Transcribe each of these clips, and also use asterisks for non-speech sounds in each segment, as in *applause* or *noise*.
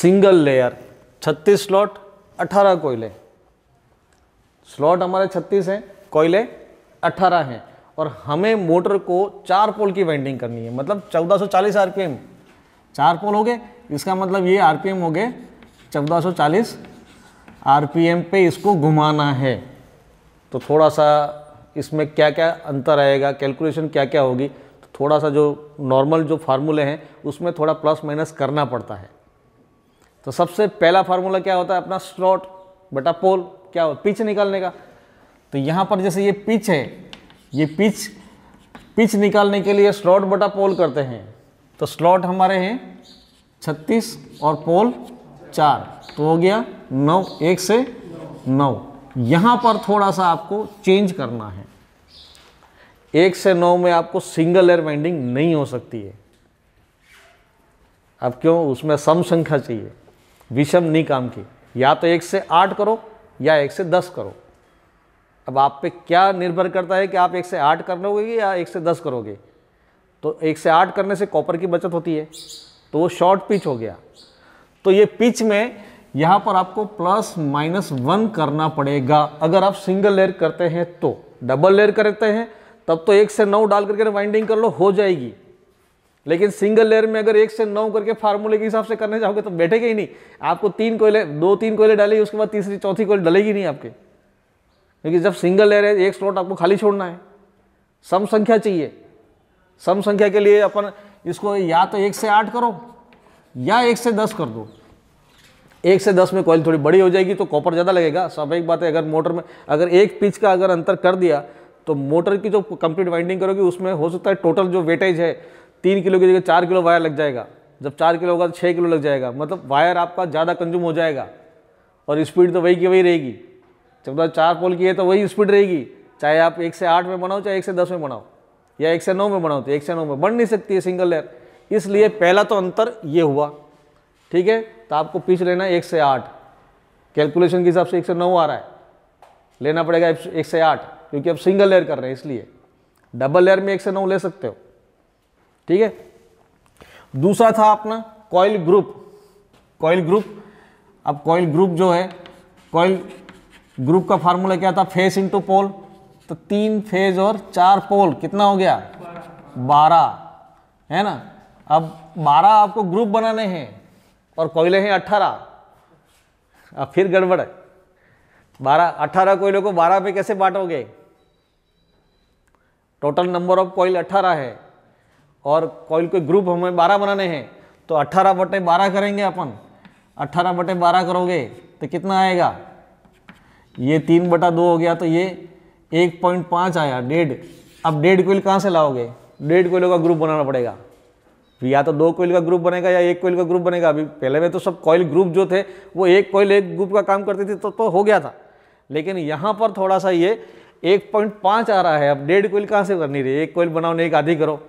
single layer 36 slot 18 कोयले slot हमारे 36 हैं कोयले 18 हैं और हमें मोटर को चार पोल की वाइंडिंग करनी है मतलब 1440 आरपीएम चार पोल हो गए इसका मतलब ये आरपीएम हो गए 1440 आरपीएम पे इसको घुमाना है तो थोड़ा सा इसमें क्या क्या अंतर आएगा कैलकुलेशन क्या क्या होगी तो थोड़ा सा जो नॉर्मल जो फार्मूले हैं उसमें थोड़ा प्लस माइनस करना पड़ता है तो सबसे पहला फार्मूला क्या होता है अपना स्लॉट बटा पोल क्या होता पिच निकालने का तो यहाँ पर जैसे ये पिच है ये पिच पिच निकालने के लिए स्लॉट बटा पोल करते हैं तो स्लॉट हमारे हैं छत्तीस और पोल चार तो हो गया नौ एक से नौ यहाँ पर थोड़ा सा आपको चेंज करना है एक से नौ में आपको सिंगल एयर वाइंडिंग नहीं हो सकती है अब क्यों उसमें सम संख्या चाहिए विषम नहीं काम की या तो एक से आठ करो या एक से दस करो अब आप पे क्या निर्भर करता है कि आप एक से आठ कर लोगे या एक से दस करोगे तो एक से आठ करने से कॉपर की बचत होती है तो वो शॉर्ट पिच हो गया तो ये पिच में यहाँ पर आपको प्लस माइनस वन करना पड़ेगा अगर आप सिंगल लेयर करते हैं तो डबल लेयर करते हैं तब तो एक से नौ डाल करके वाइंडिंग कर लो हो जाएगी लेकिन सिंगल लेयर में अगर एक से नौ करके फार्मूले के हिसाब से करने जाओगे तो बैठेगा ही नहीं आपको तीन कोयले दो तीन कोयले डालेगी उसके बाद तीसरी चौथी कोयले डलेगी नहीं आपके क्योंकि जब सिंगल लेयर है एक स्लॉट आपको खाली छोड़ना है सम संख्या चाहिए सम संख्या के लिए अपन इसको या तो एक से आठ करो या एक से दस कर दो एक से दस में कोयल थोड़ी बड़ी हो जाएगी तो कॉपर ज़्यादा लगेगा सब एक बात है अगर मोटर में अगर एक पिच का अगर अंतर कर दिया तो मोटर की जो कंप्लीट वाइंडिंग करोगे उसमें हो सकता है टोटल जो वेटेज है तीन किलो की जगह चार किलो वायर लग जाएगा जब चार किलो होगा तो छः किलो लग जाएगा मतलब वायर आपका ज़्यादा कंज्यूम हो जाएगा और स्पीड तो वही की वही रहेगी जब तो चार पोल की है तो वही स्पीड रहेगी चाहे आप एक से आठ में बनाओ चाहे एक से दस में बनाओ या एक से नौ में बनाओ तो एक से नौ में बन नहीं सकती है सिंगल लेयर इसलिए पहला तो अंतर ये हुआ ठीक है तो आपको पिच लेना एक से आठ कैलकुलेशन के हिसाब से एक से नौ आ रहा है लेना पड़ेगा एक से आठ क्योंकि आप सिंगल लेयर कर रहे हैं इसलिए डबल लेयर में एक से नौ ले सकते हो ठीक है दूसरा था अपना कॉयल ग्रुप कॉयल ग्रुप अब कॉयल ग्रुप जो है कॉयल ग्रुप का फार्मूला क्या था फेस इंटू पोल तो तीन फेज और चार पोल कितना हो गया बारह है ना अब बारह आपको ग्रुप बनाने हैं और कोयले हैं अट्ठारह अब फिर गड़बड़ है बारह अट्ठारह कोयलों को बारह पे कैसे बांटोगे टोटल नंबर ऑफ कोयल अट्ठारह है और कॉइल के ग्रुप हमें बारह बनाने हैं तो अट्ठारह बटे बारह करेंगे अपन अट्ठारह बटे बारह करोगे तो कितना आएगा ये तीन बटा दो हो गया तो ये एक पॉइंट पाँच आया डेढ़ अब डेढ़ कोयल कहाँ से लाओगे डेढ़ कोयलों का ग्रुप बनाना पड़ेगा तो या तो दो कोयल का ग्रुप बनेगा या एक कोयल का ग्रुप बनेगा अभी पहले में तो सब कोयल ग्रुप जो थे वो एक कोयल एक ग्रुप का काम करते थे तो, तो हो गया था लेकिन यहाँ पर थोड़ा सा ये एक पॉइंट पाँच आ रहा है अब डेढ़ कोयल कहाँ से करनी रही एक कोयल बनाओ नहीं एक आधी करो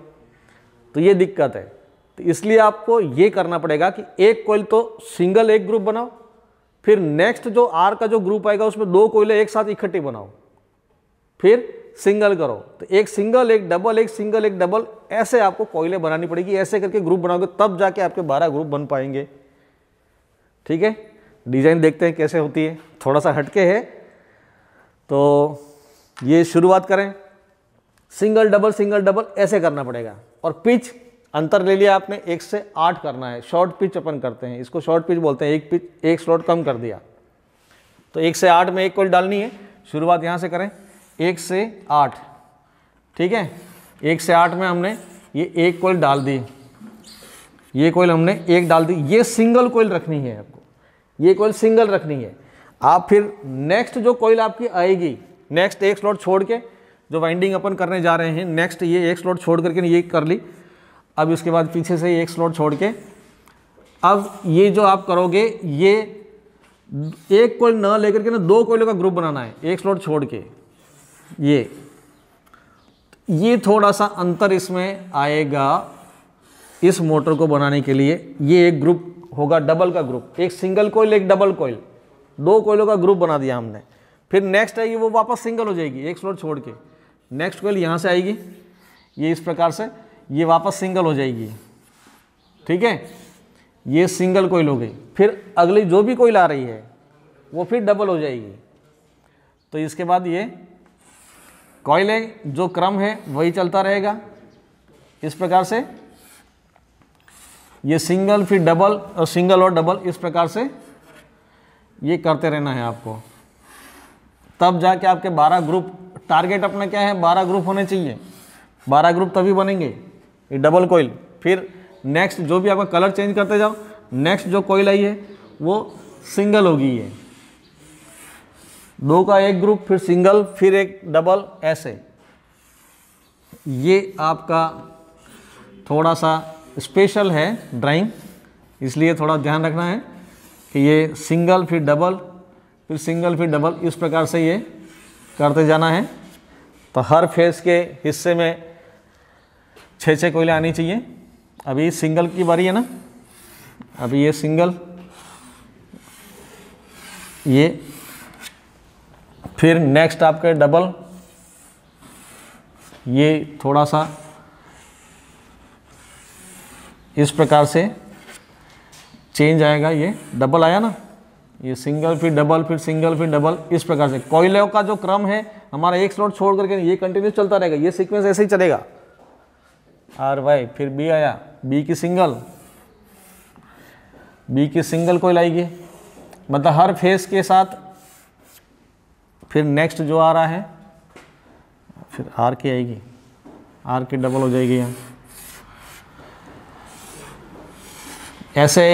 तो ये दिक्कत है तो इसलिए आपको ये करना पड़ेगा कि एक कोयल तो सिंगल एक ग्रुप बनाओ फिर नेक्स्ट जो आर का जो ग्रुप आएगा उसमें दो कोयले एक साथ इकट्ठी बनाओ फिर सिंगल करो तो एक सिंगल एक डबल एक सिंगल एक डबल ऐसे आपको कोयले बनानी पड़ेगी ऐसे करके ग्रुप बनाओगे तब जाके आपके बारह ग्रुप बन पाएंगे ठीक है डिज़ाइन देखते हैं कैसे होती है थोड़ा सा हटके है तो ये शुरुआत करें सिंगल डबल सिंगल डबल ऐसे करना पड़ेगा और पिच अंतर ले लिया आपने एक से आठ करना है शॉर्ट पिच अपन करते हैं इसको शॉर्ट पिच बोलते हैं एक पिच एक स्लॉट कम कर दिया तो एक से आठ में एक कॉल डालनी है शुरुआत यहाँ से करें एक से आठ ठीक है एक से आठ में हमने ये एक कोयल डाल दी ये कोयल हमने एक डाल दी ये सिंगल कोयल रखनी है आपको ये कोयल सिंगल रखनी है आप फिर नेक्स्ट जो कोयल आपकी आएगी नेक्स्ट एक स्लॉट छोड़ के जो वाइंडिंग अपन करने जा रहे हैं नेक्स्ट ये एक स्लॉट छोड़ करके ये कर ली अब इसके बाद पीछे से एक स्लॉट छोड़ के अब ये जो आप करोगे ये एक कोयल न लेकर के ना दो कोयलों का ग्रुप बनाना है एक स्लॉट छोड़ के ये ये थोड़ा सा अंतर इसमें आएगा इस मोटर को बनाने के लिए ये एक ग्रुप होगा डबल का ग्रुप एक सिंगल कोयल एक डबल कोयल दो कोयलों का ग्रुप बना दिया हमने फिर नेक्स्ट आएगी वो वापस सिंगल हो जाएगी एक स्लॉट छोड़ के नेक्स्ट कोयल यहाँ से आएगी ये इस प्रकार से ये वापस सिंगल हो जाएगी ठीक है ये सिंगल कोयल हो गई फिर अगली जो भी कोयल आ रही है वो फिर डबल हो जाएगी तो इसके बाद ये है जो क्रम है वही चलता रहेगा इस प्रकार से ये सिंगल फिर डबल और सिंगल और डबल इस प्रकार से ये करते रहना है आपको तब जाके आपके 12 ग्रुप टारगेट अपना क्या है बारह ग्रुप होने चाहिए बारह ग्रुप तभी बनेंगे ये डबल कोयल फिर नेक्स्ट जो भी आपका कलर चेंज करते जाओ नेक्स्ट जो कोयल आई है वो सिंगल होगी ये दो का एक ग्रुप फिर सिंगल फिर एक डबल ऐसे ये आपका थोड़ा सा स्पेशल है ड्राइंग इसलिए थोड़ा ध्यान रखना है कि ये सिंगल फिर डबल फिर सिंगल फिर डबल इस प्रकार से ये करते जाना है तो हर फेस के हिस्से में छः छः कोयले आनी चाहिए अभी सिंगल की बारी है ना अभी ये सिंगल ये फिर नेक्स्ट आपके डबल ये थोड़ा सा इस प्रकार से चेंज आएगा ये डबल आया ना ये सिंगल फिर डबल फिर सिंगल फिर डबल इस प्रकार से कोयलों का जो क्रम है हमारा एक स्लॉट छोड़ करके ये कंटिन्यू चलता रहेगा ये सीक्वेंस ऐसे ही चलेगा आर वाई फिर बी आया बी की सिंगल बी की सिंगल कोयल आएगी मतलब हर फेस के साथ फिर नेक्स्ट जो आ रहा है फिर आर की आएगी आर की डबल हो जाएगी यहाँ ऐसे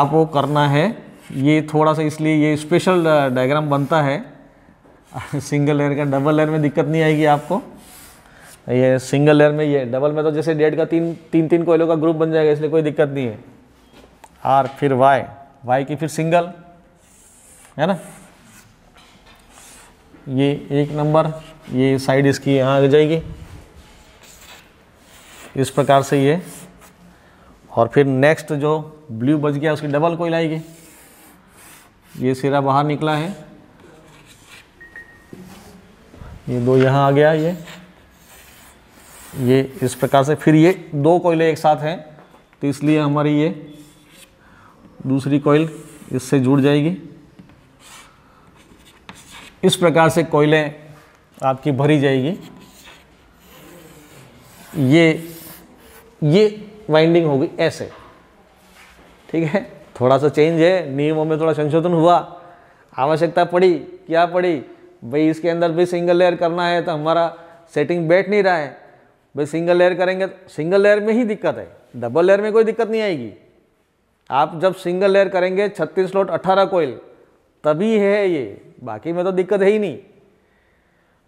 आपको करना है ये थोड़ा सा इसलिए ये स्पेशल डायग्राम uh, बनता है सिंगल *laughs* लेयर का डबल लेयर में दिक्कत नहीं आएगी आपको ये सिंगल लेयर में ये डबल में तो जैसे डेड का तीन तीन तीन कोयलों का ग्रुप बन जाएगा इसलिए कोई दिक्कत नहीं है आर फिर वाई वाई की फिर सिंगल है ना ये एक नंबर ये साइड इसकी यहाँ आ जाएगी इस प्रकार से ये और फिर नेक्स्ट जो ब्लू बच गया उसकी डबल कोयल आएगी ये सिरा बाहर निकला है ये दो यहाँ आ गया ये ये इस प्रकार से फिर ये दो कोयले एक साथ हैं तो इसलिए हमारी ये दूसरी कोयल इससे जुड़ जाएगी इस प्रकार से कोयले आपकी भरी जाएगी ये ये वाइंडिंग होगी ऐसे ठीक है थोड़ा सा चेंज है नियमों में थोड़ा संशोधन हुआ आवश्यकता पड़ी क्या पड़ी भाई इसके अंदर भी सिंगल लेयर करना है तो हमारा सेटिंग बैठ नहीं रहा है भाई सिंगल लेयर करेंगे तो सिंगल लेयर में ही दिक्कत है डबल लेयर में कोई दिक्कत नहीं आएगी आप जब सिंगल लेयर करेंगे 36 लोट 18 कोयल तभी है ये बाकी में तो दिक्कत है ही नहीं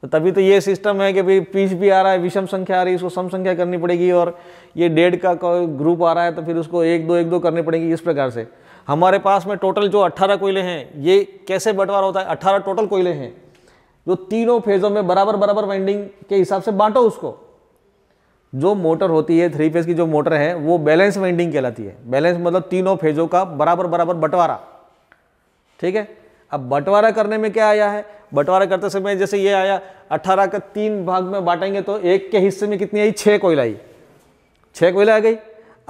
तो तभी तो ये सिस्टम है कि भाई पीस भी आ रहा है विषम संख्या आ रही है उसको सम संख्या करनी पड़ेगी और ये डेढ़ का ग्रुप आ रहा है तो फिर उसको एक दो एक दो करनी पड़ेगी इस प्रकार से हमारे पास में टोटल जो 18 कोयले हैं ये कैसे बंटवारा होता है 18 टोटल कोयले हैं जो तीनों फेज़ों में बराबर बराबर वाइंडिंग के हिसाब से बांटो उसको जो मोटर होती है थ्री फेज़ की जो मोटर है वो बैलेंस वाइंडिंग कहलाती है बैलेंस मतलब तीनों फेज़ों का बराबर बराबर बंटवारा ठीक है अब बंटवारा करने में क्या आया है बंटवारा करते समय जैसे ये आया अट्ठारह का तीन भाग में बांटेंगे तो एक के हिस्से में कितनी आई छः कोयला आई छः कोयला आ गई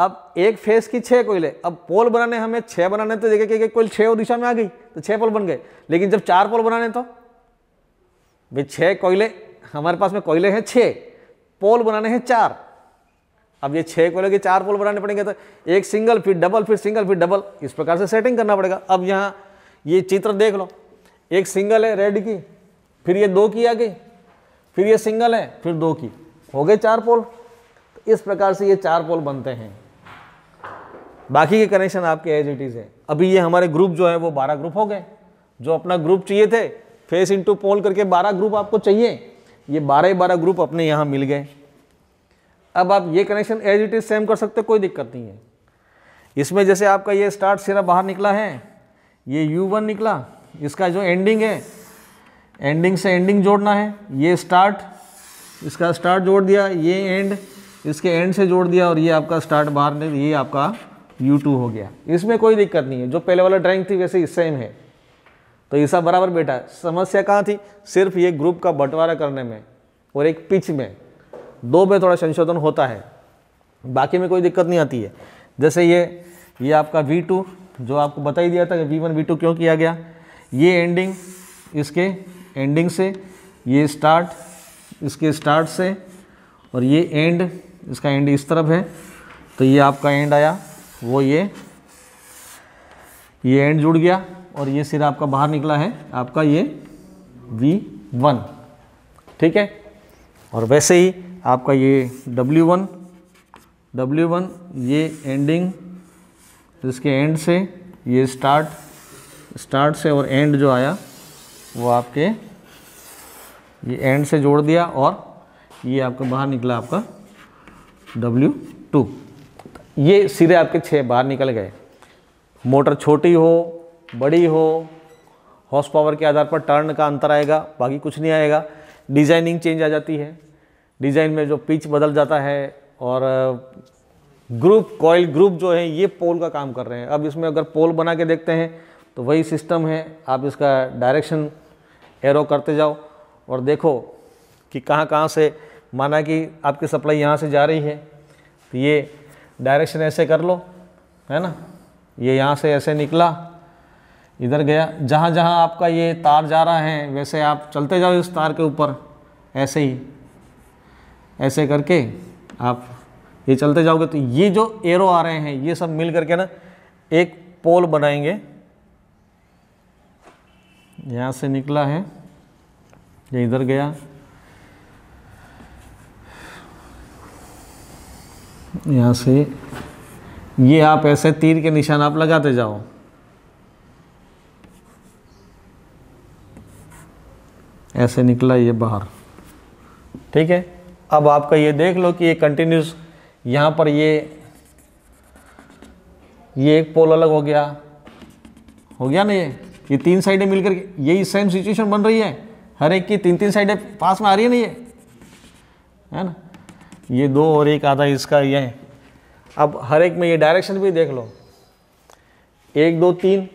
अब एक फेस की छः कोयले अब पोल बनाने हमें छः बनाने तो देखे कि कोयल छः दिशा में आ गई तो छः पोल बन गए लेकिन जब चार पोल बनाने तो भाई छः कोयले हमारे पास में कोयले हैं छः पोल बनाने हैं चार अब ये छः कोयले के चार पोल बनाने पड़ेंगे तो एक सिंगल फिर डबल फिर सिंगल फिर डबल इस प्रकार से सेटिंग करना पड़ेगा अब यहाँ ये चित्र देख लो एक सिंगल है रेड की फिर ये दो की आ गई फिर ये सिंगल है फिर दो की हो गए चार पोल तो इस प्रकार से ये चार पोल बनते हैं बाकी के कनेक्शन आपके एज इट इज़ है अभी ये हमारे ग्रुप जो है वो बारह ग्रुप हो गए जो अपना ग्रुप चाहिए थे फेस इंटू पोल करके बारह ग्रुप आपको चाहिए ये बारह ही बारह ग्रुप अपने यहाँ मिल गए अब आप ये connection as it is same कर सकते कोई दिक्कत नहीं है इसमें जैसे आपका ये स्टार्ट सिरा बाहर निकला है ये यू वन निकला इसका जो एंडिंग है एंडिंग से एंडिंग जोड़ना है ये स्टार्ट इसका स्टार्ट जोड़ दिया ये एंड इसके एंड से जोड़ दिया और ये आपका स्टार्ट बाहर ने ये आपका U2 हो गया इसमें कोई दिक्कत नहीं है जो पहले वाला ड्राइंग थी वैसे ही सेम है तो ईसा बराबर बेटा समस्या कहाँ थी सिर्फ ये ग्रुप का बंटवारा करने में और एक पिच में दो में थोड़ा संशोधन होता है बाकी में कोई दिक्कत नहीं आती है जैसे ये ये आपका V2 जो आपको बता ही दिया था कि V1 V2 क्यों किया गया ये एंडिंग इसके एंडिंग से ये स्टार्ट इसके स्टार्ट से और ये एंड इसका एंड इस तरफ है तो ये आपका एंड आया वो ये ये एंड जुड़ गया और ये सिर आपका बाहर निकला है आपका ये वी वन ठीक है और वैसे ही आपका ये डब्ल्यू वन डब्ल्यू वन ये एंडिंग इसके एंड से ये स्टार्ट स्टार्ट से और एंड जो आया वो आपके ये एंड से जोड़ दिया और ये आपका बाहर निकला आपका W2 टू ये सिरे आपके छः बाहर निकल गए मोटर छोटी हो बड़ी हो हॉर्स पावर के आधार पर टर्न का अंतर आएगा बाकी कुछ नहीं आएगा डिज़ाइनिंग चेंज आ जाती है डिज़ाइन में जो पिच बदल जाता है और ग्रुप कॉयल ग्रुप जो है ये पोल का काम कर रहे हैं अब इसमें अगर पोल बना के देखते हैं तो वही सिस्टम है आप इसका डायरेक्शन एरो करते जाओ और देखो कि कहाँ कहाँ से माना कि आपकी सप्लाई यहाँ से जा रही है तो ये डायरेक्शन ऐसे कर लो है ना ये यहाँ से ऐसे निकला इधर गया जहाँ जहाँ आपका ये तार जा रहा है वैसे आप चलते जाओ इस तार के ऊपर ऐसे ही ऐसे करके आप ये चलते जाओगे तो ये जो एरो आ रहे हैं ये सब मिल करके ना एक पोल बनाएंगे यहाँ से निकला है ये इधर गया यहाँ से ये आप ऐसे तीर के निशान आप लगाते जाओ ऐसे निकला ये बाहर ठीक है अब आपका ये देख लो कि ये कंटिन्यूस यहाँ पर ये ये एक पोल अलग हो गया हो गया ना ये ये तीन साइडें मिलकर यही सेम सिचुएशन बन रही है हर एक की तीन तीन साइडें पास में आ रही है नहीं है है ना ये दो और एक आधा इसका ये है अब हर एक में ये डायरेक्शन भी देख लो एक दो तीन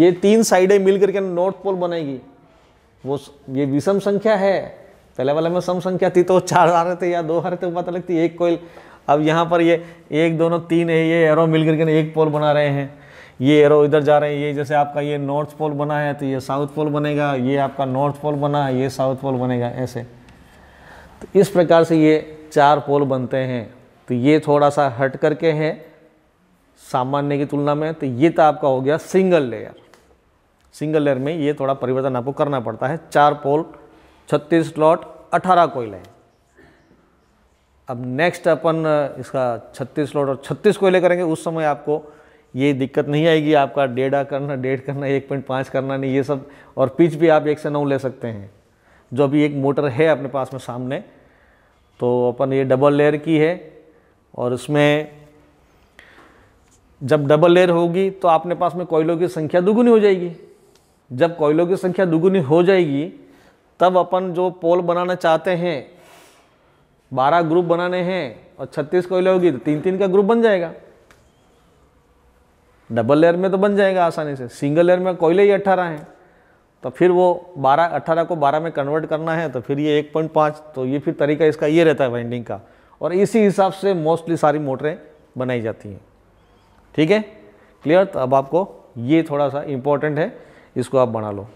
ये तीन साइडें मिल करके नॉर्थ पोल बनेगी वो ये विषम संख्या है पहले वाले में सम संख्या थी तो चार आ रहे थे या दो आ रहे थे पता लगती एक कोयल अब यहाँ पर ये एक दोनों तीन है ये एरो मिल करके एक पोल बना रहे हैं ये एरो इधर जा रहे हैं ये जैसे आपका ये नॉर्थ पोल बना है तो ये साउथ पोल बनेगा ये आपका नॉर्थ पोल बना है ये साउथ पोल बनेगा ऐसे तो इस प्रकार से ये चार पोल बनते हैं तो ये थोड़ा सा हट करके है सामान्य की तुलना में तो ये तो आपका हो गया सिंगल लेयर सिंगल लेयर में ये थोड़ा परिवर्तन आपको करना पड़ता है चार पोल छत्तीस स्लॉट अठारह कोयले हैं अब नेक्स्ट अपन इसका छत्तीस स्लॉट और छत्तीस कोयले करेंगे उस समय आपको ये दिक्कत नहीं आएगी आपका डेढ़ा करना डेढ़ करना एक पॉइंट पाँच करना नहीं ये सब और पिच भी आप एक से नौ ले सकते हैं जो अभी एक मोटर है अपने पास में सामने तो अपन ये डबल लेयर की है और उसमें जब डबल लेयर होगी तो आपने पास में कोयलों की संख्या दुगुनी हो जाएगी जब कोयलों की संख्या दुगुनी हो जाएगी तब अपन जो पोल बनाना चाहते हैं बारह ग्रुप बनाने हैं और छत्तीस कोयले होगी तो तीन तीन का ग्रुप बन जाएगा डबल लेयर में तो बन जाएगा आसानी से सिंगल लेयर में कोयले ही अट्ठारह हैं तो फिर वो बारह अट्ठारह को बारह में कन्वर्ट करना है तो फिर ये एक पॉइंट पाँच तो ये फिर तरीका इसका ये रहता है वाइंडिंग का और इसी हिसाब से मोस्टली सारी मोटरें बनाई जाती हैं ठीक है क्लियर तो अब आपको ये थोड़ा सा इम्पोर्टेंट है इसको आप बना लो